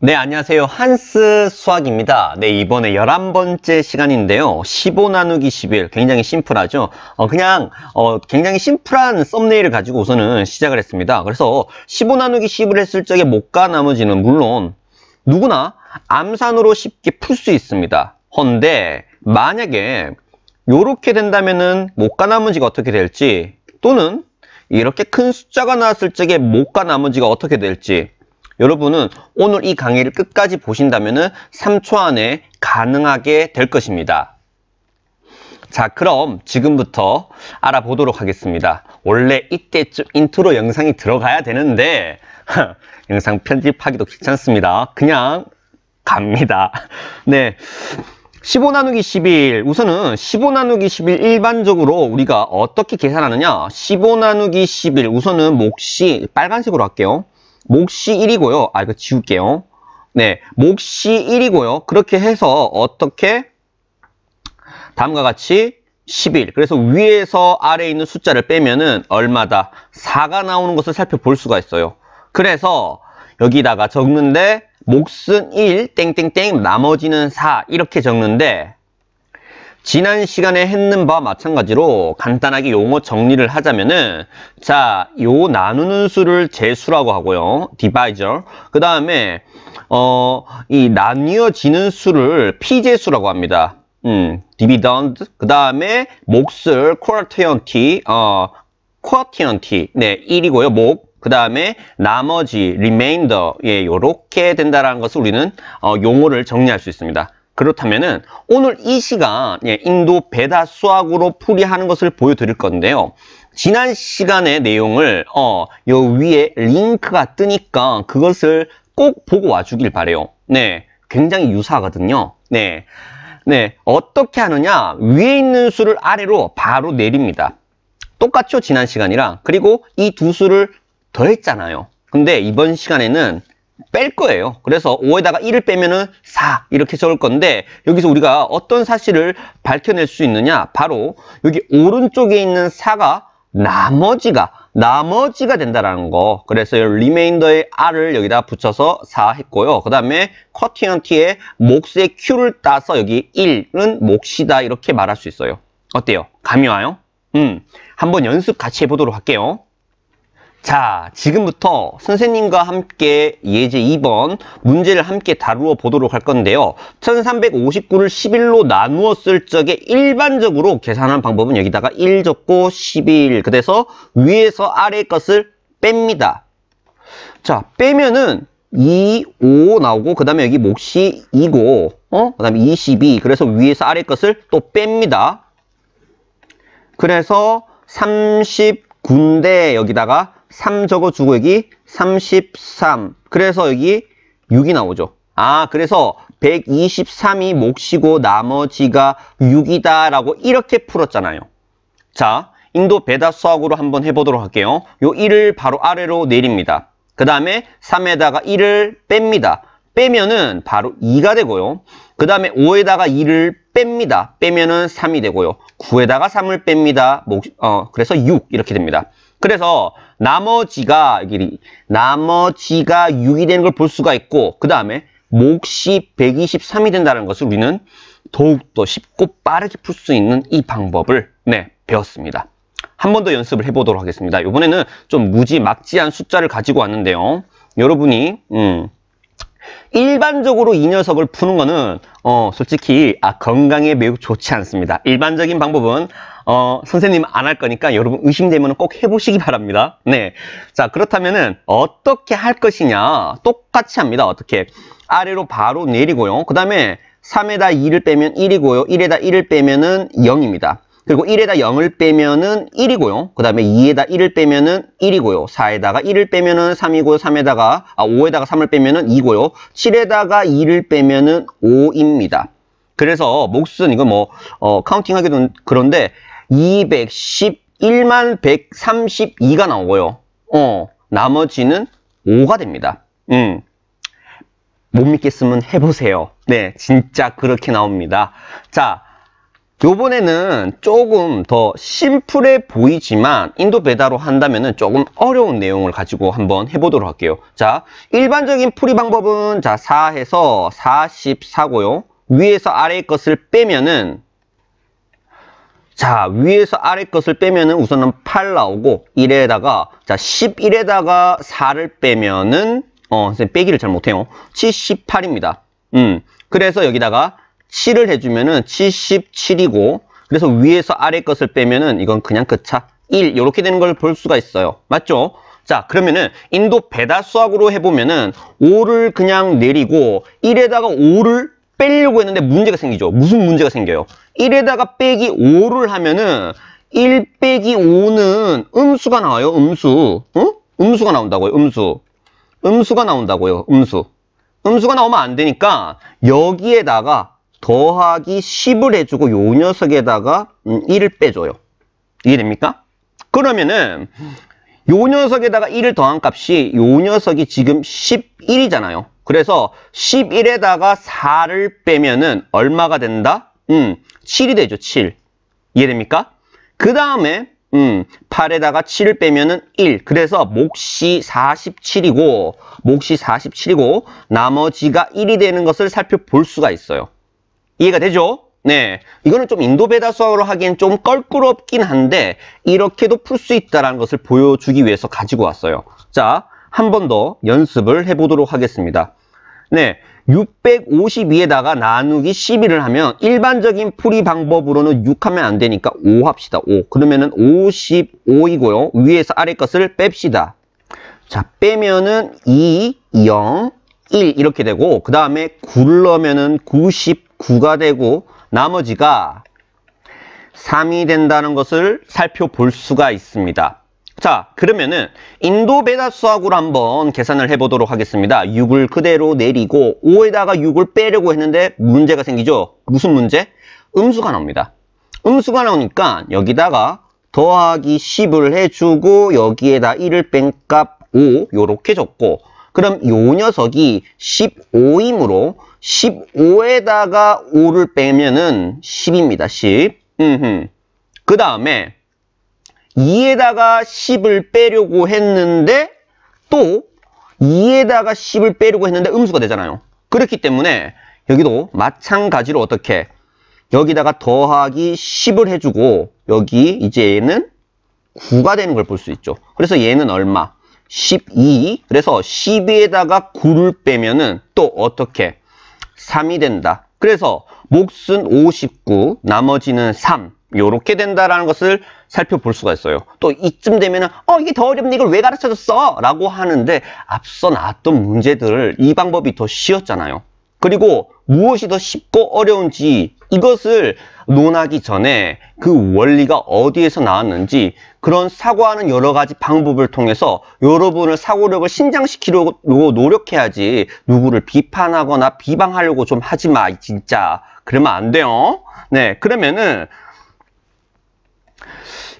네, 안녕하세요. 한스 수학입니다. 네, 이번에 11번째 시간인데요. 15 나누기 11. 굉장히 심플하죠? 어, 그냥, 어, 굉장히 심플한 썸네일을 가지고 우선은 시작을 했습니다. 그래서 15 나누기 10을 했을 적에 못가 나머지는 물론 누구나 암산으로 쉽게 풀 수 있습니다. 헌데, 만약에 요렇게 된다면은 못가 나머지가 어떻게 될지 또는 이렇게 큰 숫자가 나왔을 적에 못가 나머지가 어떻게 될지 여러분은 오늘 이 강의를 끝까지 보신다면 3초 안에 가능하게 될 것입니다. 자 그럼 지금부터 알아보도록 하겠습니다. 원래 이때쯤 인트로 영상이 들어가야 되는데 영상 편집하기도 귀찮습니다. 그냥 갑니다. 네. 15 나누기 11 우선은 15 나누기 11 일반적으로 우리가 어떻게 계산하느냐 15 나누기 11 우선은 몫이 빨간색으로 할게요 목시 1이고요. 아, 이거 지울게요. 네, 목시 1이고요. 그렇게 해서 어떻게 다음과 같이 11. 그래서 위에서 아래에 있는 숫자를 빼면은 얼마다 4가 나오는 것을 살펴볼 수가 있어요. 그래서 여기다가 적는데 목순 1, 땡땡땡, 나머지는 4 이렇게 적는데 지난 시간에 했는 바와 마찬가지로 간단하게 용어 정리를 하자면은 자, 요 나누는 수를 제수라고 하고요. 디바이저. 그 다음에 어, 이 나뉘어지는 수를 피제수라고 합니다. 음, d i v i 그 다음에 몫을 q u o t i e 어, q u o t 네, 1이고요. 목. 그 다음에 나머지 리메인더. i 예, 요렇게 된다라는 것을 우리는 어, 용어를 정리할 수 있습니다. 그렇다면은 오늘 이 시간 인도 베다 수학으로 풀이하는 것을 보여드릴 건데요. 지난 시간의 내용을 어, 요 위에 링크가 뜨니까 그것을 꼭 보고 와주길 바래요. 네, 굉장히 유사하거든요. 네, 네 어떻게 하느냐? 위에 있는 수를 아래로 바로 내립니다. 똑같죠 지난 시간이랑 그리고 이 두 수를 더했잖아요. 근데 이번 시간에는 뺄 거예요. 그래서 5에다가 1을 빼면은 4 이렇게 적을 건데 여기서 우리가 어떤 사실을 밝혀낼 수 있느냐? 바로 여기 오른쪽에 있는 4가 나머지가 나머지가 된다라는 거. 그래서 리메인더의 R을 여기다 붙여서 4 했고요. 그 다음에 커티언티의 몫의 Q를 따서 여기 1은 몫이다 이렇게 말할 수 있어요. 어때요? 감이 와요? 음, 한번 연습 같이 해보도록 할게요. 자, 지금부터 선생님과 함께 예제 2번 문제를 함께 다루어 보도록 할 건데요. 1359를 11로 나누었을 적에 일반적으로 계산하는 방법은 여기다가 1 적고 11. 그래서 위에서 아래 것을 뺍니다. 자, 빼면은 2, 5 나오고 그 다음에 여기 몫이 2고 어? 그 다음에 22. 그래서 위에서 아래 것을 또 뺍니다. 그래서 30 군대 여기다가 3 적어주고 여기 33 그래서 여기 6이 나오죠 아 그래서 123이 몫이고 나머지가 6이다 라고 이렇게 풀었잖아요 자 인도 배다 수학으로 한번 해보도록 할게요 요 1을 바로 아래로 내립니다 그 다음에 3에다가 1을 뺍니다 빼면은 바로 2가 되고요 그 다음에 5에다가 2를 뺍니다. 빼면은 3이 되고요. 9에다가 3을 뺍니다. 어, 그래서 6 이렇게 됩니다. 그래서 나머지가 여기 나머지가 6이 되는 걸 볼 수가 있고 그 다음에 몫이 123이 된다는 것을 우리는 더욱더 쉽고 빠르게 풀 수 있는 이 방법을 네 배웠습니다. 한 번 더 연습을 해보도록 하겠습니다. 이번에는 좀 무지막지한 숫자를 가지고 왔는데요. 여러분이 음, 일반적으로 이 녀석을 푸는 거는 어 솔직히 아 건강에 매우 좋지 않습니다. 일반적인 방법은 어 선생님 안 할 거니까 여러분 의심되면 꼭 해보시기 바랍니다. 네, 자 그렇다면은 어떻게 할 것이냐 똑같이 합니다. 어떻게 아래로 바로 내리고요. 그 다음에 3에다 2를 빼면 1이고요. 1에다 1을 빼면은 0입니다. 그리고 1에다 0을 빼면은 1이고요. 그 다음에 2에다 1을 빼면은 1이고요. 4에다가 1을 빼면은 3이고 요 3에다가 아 5에다가 3을 빼면은 2고요. 7에다가 2를 빼면은 5입니다. 그래서 몫은 이건 뭐 어, 카운팅하기도 그런데 211만 132가 나오고요. 어 나머지는 5가 됩니다. 음. 못 믿겠으면 해보세요. 네, 진짜 그렇게 나옵니다. 자, 요번에는 조금 더 심플해 보이지만 인도 배달로 한다면 조금 어려운 내용을 가지고 한번 해보도록 할게요. 자, 일반적인 풀이 방법은 자 4에서 44고요. 위에서 아래 것을 빼면은 자 위에서 아래 것을 빼면은 우선은 8 나오고 1에다가 자 11에다가 4를 빼면은 어 선생님 빼기를 잘 못해요. 78입니다. 음 그래서 여기다가 7을 해주면은 77이고 그래서 위에서 아래 것을 빼면은 이건 그냥 그차 1 이렇게 되는 걸 볼 수가 있어요. 맞죠? 자 그러면은 인도 배다수학으로 해보면은 5를 그냥 내리고 1에다가 5를 빼려고 했는데 문제가 생기죠. 무슨 문제가 생겨요? 1에다가 빼기 5를 하면은 1 빼기 5는 음수가 나와요. 음수. 응? 어? 음수가 나온다고요. 음수. 음수가 나온다고요. 음수. 음수가 나오면 안 되니까 여기에다가 더하기 10을 해주고 요 녀석에다가 1을 음, 빼줘요. 이해됩니까? 그러면은 요 녀석에다가 1을 더한 값이 요 녀석이 지금 11이잖아요. 그래서 11에다가 4를 빼면은 얼마가 된다? 음, 7이 되죠, 7. 이해됩니까? 그 다음에 음, 8에다가 7을 빼면은 1. 그래서 몫이 47이고 몫이 47이고 나머지가 1이 되는 것을 살펴볼 수가 있어요. 이해가 되죠? 네, 이거는 좀 인도 배다 수학으로 하기엔 좀 껄끄럽긴 한데 이렇게도 풀 수 있다는 것을 보여주기 위해서 가지고 왔어요. 자, 한 번 더 연습을 해보도록 하겠습니다. 네, 652에다가 나누기 11을 하면 일반적인 풀이 방법으로는 6 하면 안 되니까 5 합시다. 5. 그러면은 55이고요. 위에서 아래 것을 뺍시다. 자, 빼면은 2, 0, 1 이렇게 되고 그 다음에 굴러면은 90 9가 되고 나머지가 3이 된다는 것을 살펴볼 수가 있습니다. 자 그러면은 인도 배다수학으로 한번 계산을 해보도록 하겠습니다. 6을 그대로 내리고 5에다가 6을 빼려고 했는데 문제가 생기죠. 무슨 문제? 음수가 나옵니다. 음수가 나오니까 여기다가 더하기 10을 해주고 여기에다 1을 뺀 값 5 요렇게 적고 그럼 요 녀석이 15이므로 15에다가 5를 빼면은 10입니다. 10. 그 다음에 2에다가 10을 빼려고 했는데 또 2에다가 10을 빼려고 했는데 음수가 되잖아요. 그렇기 때문에 여기도 마찬가지로 어떻게 여기다가 더하기 10을 해주고 여기 이제 는 9가 되는 걸 볼 수 있죠. 그래서 얘는 얼마? 12. 그래서 12에다가 9를 빼면은 또 어떻게 3이 된다. 그래서 몫은 59, 나머지는 3 요렇게 된다라는 것을 살펴볼 수가 있어요. 또 이쯤 되면은 어 이게 더 어렵네 이걸 왜 가르쳐줬어? 라고 하는데 앞서 나왔던 문제들을 이 방법이 더 쉬웠잖아요. 그리고 무엇이 더 쉽고 어려운지 이것을 논하기 전에 그 원리가 어디에서 나왔는지 그런 사고하는 여러 가지 방법을 통해서 여러분을 사고력을 신장시키려고 노력해야지 누구를 비판하거나 비방하려고 좀 하지 마 진짜 그러면 안 돼요 네 그러면은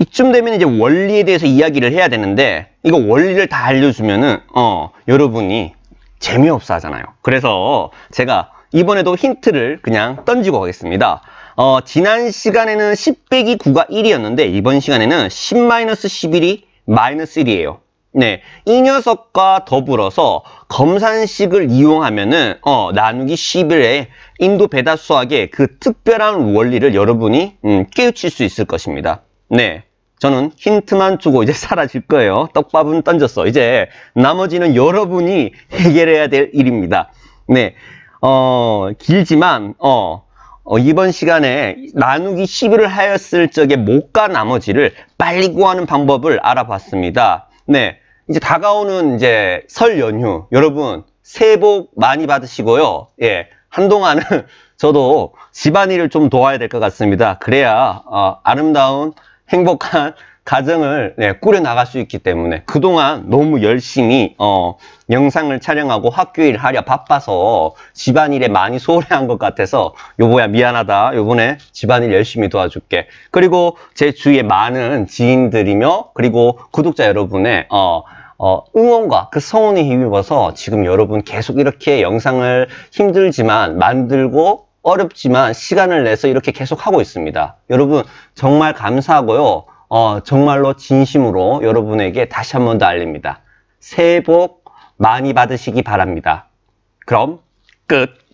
이쯤 되면 이제 원리에 대해서 이야기를 해야 되는데 이거 원리를 다 알려주면은 어 여러분이 재미없어 하잖아요 그래서 제가 이번에도 힌트를 그냥 던지고 가겠습니다. 어, 지난 시간에는 10 빼기 9가 1이었는데 이번 시간에는 10 11이 마이너스 1이에요. 네, 이 녀석과 더불어서 검산식을 이용하면은 어, 나누기 11의 인도 배다수학의 그 특별한 원리를 여러분이 음, 깨우칠 수 있을 것입니다. 네, 저는 힌트만 주고 이제 사라질 거예요. 떡밥은 던졌어. 이제 나머지는 여러분이 해결해야 될 일입니다. 네, 어, 길지만, 어, 어, 이번 시간에 나누기 11을 하였을 적에 못과 나머지를 빨리 구하는 방법을 알아봤습니다. 네. 이제 다가오는 이제 설 연휴. 여러분, 새해 복 많이 받으시고요. 예. 한동안은 저도 집안일을 좀 도와야 될 것 같습니다. 그래야 어, 아름다운 행복한 가정을 네, 꾸려 나갈 수 있기 때문에 그동안 너무 열심히 어, 영상을 촬영하고 학교일 하려 바빠서 집안일에 많이 소홀해한 것 같아서 요보야 미안하다 요번에 집안일 열심히 도와줄게 그리고 제 주위에 많은 지인들이며 그리고 구독자 여러분의 어, 어, 응원과 그 성원에 힘입어서 지금 여러분 계속 이렇게 영상을 힘들지만 만들고 어렵지만 시간을 내서 이렇게 계속 하고 있습니다 여러분 정말 감사하고요 어, 정말로 진심으로 여러분에게 다시 한 번 더 알립니다. 새해 복 많이 받으시기 바랍니다. 그럼 끝!